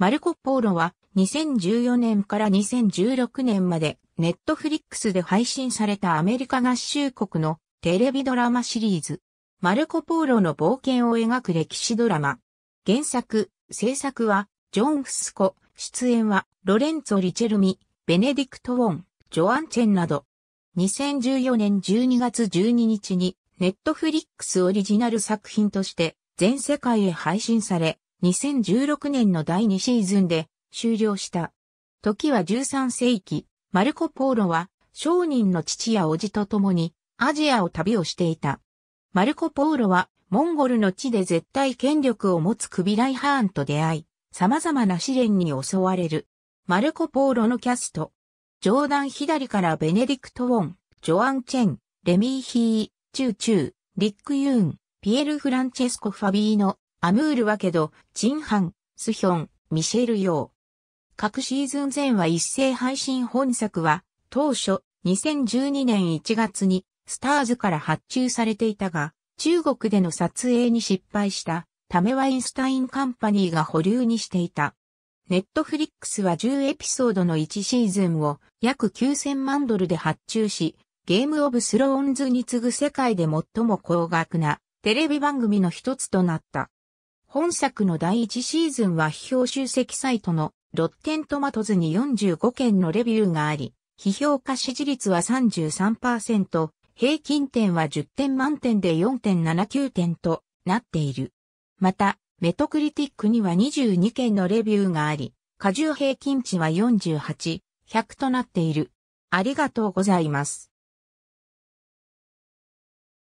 マルコ・ポーロは2014年から2016年までネットフリックスで配信されたアメリカ合衆国のテレビドラマシリーズ。マルコ・ポーロの冒険を描く歴史ドラマ。原作、制作はジョン・フスコ、出演はロレンツォ・リチェルミ、ベネディクト・ウォン、ジョアン・チェンなど。2014年12月12日にネットフリックスオリジナル作品として全世界へ配信され、2016年の第2シーズンで終了した。時は13世紀、マルコ・ポーロは商人の父や叔父と共にアジアを旅をしていた。マルコ・ポーロはモンゴルの地で絶対権力を持つクビライ・ハーンと出会い、様々な試練に襲われる。マルコ・ポーロのキャスト。ジョーダン左からベネディクト・ウォン、ジョアン・チェン、レミー・ヒー、チューチュー、リック・ユーン、ピエル・フランチェスコ・ファビーノ、アムールはけど、チンハン、スヒョン、ミシェル・ヨー。各シーズン前は一斉配信本作は、当初、2012年1月に、スターズから発注されていたが、中国での撮影に失敗したためワインスタインカンパニーが保留にしていた。ネットフリックスは10エピソードの1シーズンを約9000万ドルで発注し、ゲームオブスローンズに次ぐ世界で最も高額なテレビ番組の一つとなった。本作の第1シーズンは批評集積サイトのロッテントマトズに45件のレビューがあり、批評家支持率は33%、平均点は10点満点で4.79点となっている。また、メトクリティックには22件のレビューがあり、過重平均値は48、100となっている。ありがとうございます。